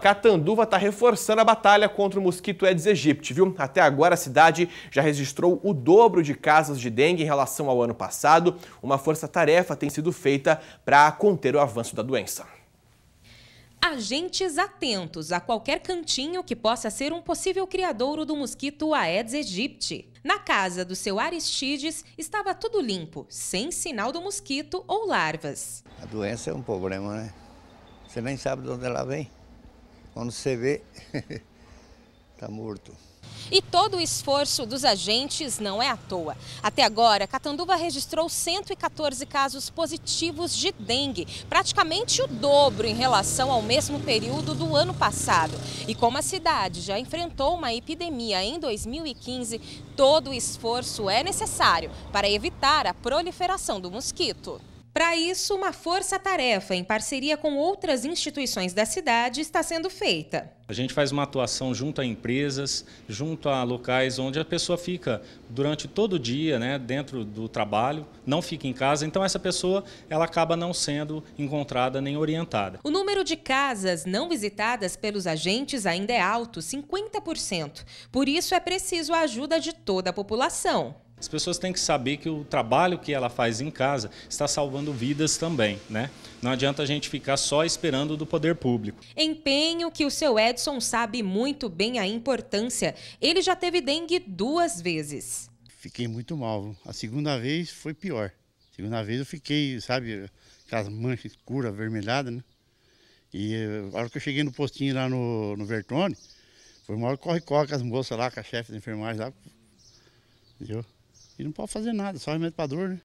Catanduva está reforçando a batalha contra o mosquito Aedes aegypti, viu? Até agora a cidade já registrou o dobro de casos de dengue em relação ao ano passado. Uma força-tarefa tem sido feita para conter o avanço da doença. Agentes atentos a qualquer cantinho que possa ser um possível criadouro do mosquito Aedes aegypti. Na casa do seu Aristides estava tudo limpo, sem sinal do mosquito ou larvas. A doença é um problema, né? Você nem sabe de onde ela vem. Quando você vê, está morto. E todo o esforço dos agentes não é à toa. Até agora, Catanduva registrou 114 casos positivos de dengue, praticamente o dobro em relação ao mesmo período do ano passado. E como a cidade já enfrentou uma epidemia em 2015, todo o esforço é necessário para evitar a proliferação do mosquito. Para isso, uma força-tarefa em parceria com outras instituições da cidade está sendo feita. A gente faz uma atuação junto a empresas, junto a locais onde a pessoa fica durante todo o dia, né, dentro do trabalho, não fica em casa, então essa pessoa ela acaba não sendo encontrada nem orientada. O número de casas não visitadas pelos agentes ainda é alto, 50%. Por isso é preciso a ajuda de toda a população. As pessoas têm que saber que o trabalho que ela faz em casa está salvando vidas também, né? Não adianta a gente ficar só esperando do poder público. Empenho que o seu Edson sabe muito bem a importância. Ele já teve dengue duas vezes. Fiquei muito mal. A segunda vez foi pior. A segunda vez eu fiquei, sabe, aquelas manchas escuras, avermelhadas, né? E eh, a hora que eu cheguei no postinho lá no, no Vertone, foi uma hora corre-corre com as moças lá, com a chefe de enfermagem lá. Entendeu? E não pode fazer nada, só remédio para dor, né?